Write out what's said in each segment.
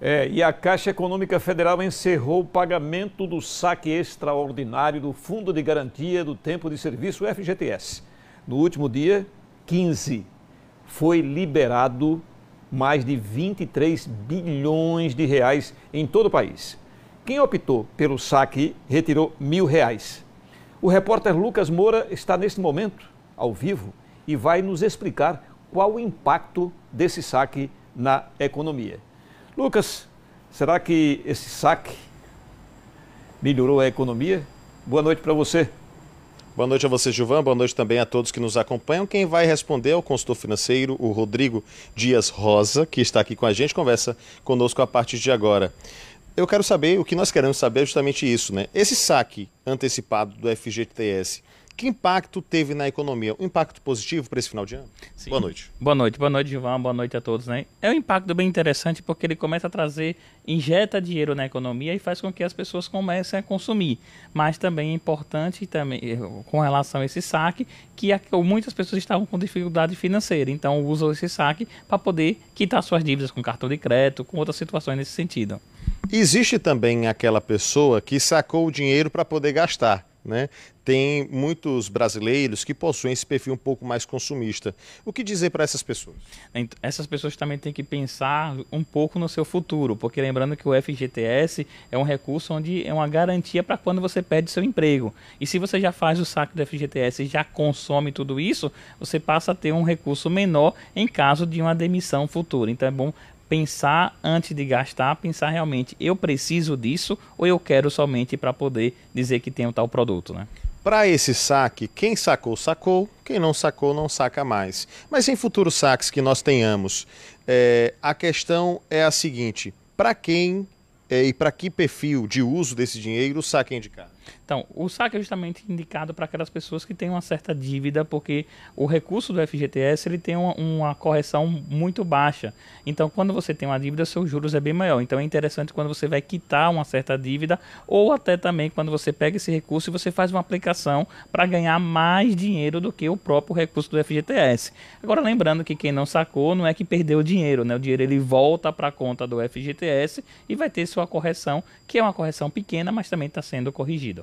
É, e a Caixa Econômica Federal encerrou o pagamento do saque extraordinário do Fundo de Garantia do Tempo de Serviço, FGTS. No último dia, 15, foi liberado mais de 23 bilhões de reais em todo o país. Quem optou pelo saque retirou mil reais. O repórter Lucas Moura está neste momento, ao vivo, e vai nos explicar qual o impacto desse saque na economia. Lucas, será que esse saque melhorou a economia? Boa noite para você. Boa noite a você, Gilvan. Boa noite também a todos que nos acompanham. Quem vai responder é o consultor financeiro, o Rodrigo Dias Rosa, que está aqui com a gente, conversa conosco a partir de agora. Eu quero saber, o que nós queremos saber é justamente isso, né? Esse saque antecipado do FGTS que impacto teve na economia? Um impacto positivo para esse final de ano? Sim. Boa noite. Boa noite, boa noite, Ivan, boa noite a todos. Né? É um impacto bem interessante porque ele começa a trazer, injeta dinheiro na economia e faz com que as pessoas comecem a consumir. Mas também é importante, também, eh, com relação a esse saque, que muitas pessoas estavam com dificuldade financeira, então usam esse saque para poder quitar suas dívidas com cartão de crédito, com outras situações nesse sentido. Existe também aquela pessoa que sacou o dinheiro para poder gastar né? Tem muitos brasileiros que possuem esse perfil um pouco mais consumista. O que dizer para essas pessoas? Essas pessoas também têm que pensar um pouco no seu futuro, porque lembrando que o FGTS é um recurso onde é uma garantia para quando você perde seu emprego. E se você já faz o saque do FGTS e já consome tudo isso, você passa a ter um recurso menor em caso de uma demissão futura. Então é bom pensar antes de gastar, pensar realmente eu preciso disso ou eu quero somente para poder dizer que tenho tal produto, né? Para esse saque, quem sacou, sacou, quem não sacou, não saca mais. Mas em futuros saques que nós tenhamos, é, a questão é a seguinte: para quem é, e para que perfil de uso desse dinheiro o saque é indicado? Então, o saque é justamente indicado para aquelas pessoas que têm uma certa dívida, porque o recurso do FGTS ele tem uma, uma, correção muito baixa. Então, quando você tem uma dívida, seus juros é bem maior. Então, é interessante quando você vai quitar uma certa dívida, ou até também quando você pega esse recurso e você faz uma aplicação para ganhar mais dinheiro do que o próprio recurso do FGTS. Agora, lembrando que quem não sacou não é que perdeu o dinheiro, né? O dinheiro ele volta para a conta do FGTS e vai ter sua correção, que é uma correção pequena, mas também está sendo corrigida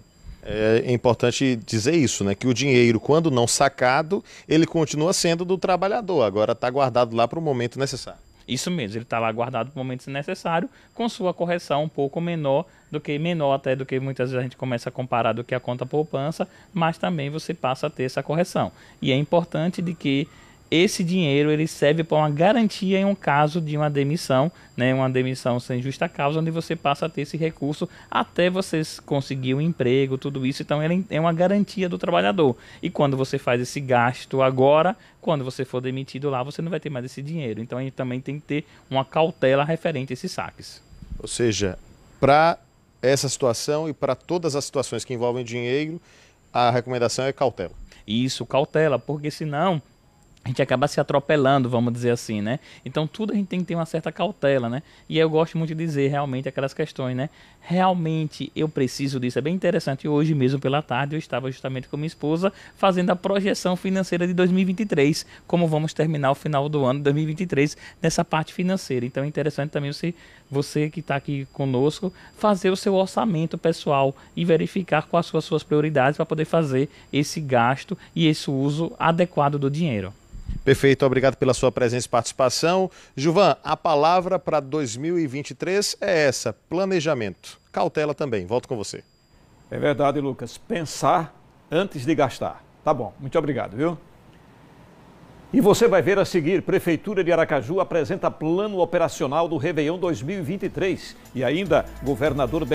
é importante dizer isso, né? Que o dinheiro, quando não sacado, ele continua sendo do trabalhador, agora está guardado lá para o momento necessário. Isso mesmo, ele está lá guardado para o momento necessário, com sua correção um pouco menor do que menor até do que muitas vezes a gente começa a comparar do que a conta poupança, mas também você passa a ter essa correção. E é importante de que esse dinheiro ele serve para uma garantia em um caso de uma demissão, né, uma demissão sem justa causa, onde você passa a ter esse recurso até você conseguir um emprego, tudo isso. Então ele é uma garantia do trabalhador. E quando você faz esse gasto agora, quando você for demitido lá, você não vai ter mais esse dinheiro. Então a gente também tem que ter uma cautela referente a esses saques. Ou seja, para essa situação e para todas as situações que envolvem dinheiro, a recomendação é cautela. Isso, cautela, porque senão a gente acaba se atropelando, vamos dizer assim, né? Então tudo a gente tem que ter uma certa cautela, né? E eu gosto muito de dizer realmente aquelas questões, né? Realmente eu preciso disso, é bem interessante. Hoje mesmo pela tarde eu estava justamente com minha esposa fazendo a projeção financeira de 2023, como vamos terminar o final do ano de 2023 nessa parte financeira. Então é interessante também você, você que está aqui conosco fazer o seu orçamento pessoal e verificar quais são as suas prioridades para poder fazer esse gasto e esse uso adequado do dinheiro. Perfeito, obrigado pela sua presença e participação. Juvan, a palavra para 2023 é essa: planejamento. Cautela também. Volto com você. É verdade, Lucas. Pensar antes de gastar. Tá bom, muito obrigado, viu? E você vai ver a seguir: Prefeitura de Aracaju apresenta plano operacional do Réveillon 2023 e ainda governador.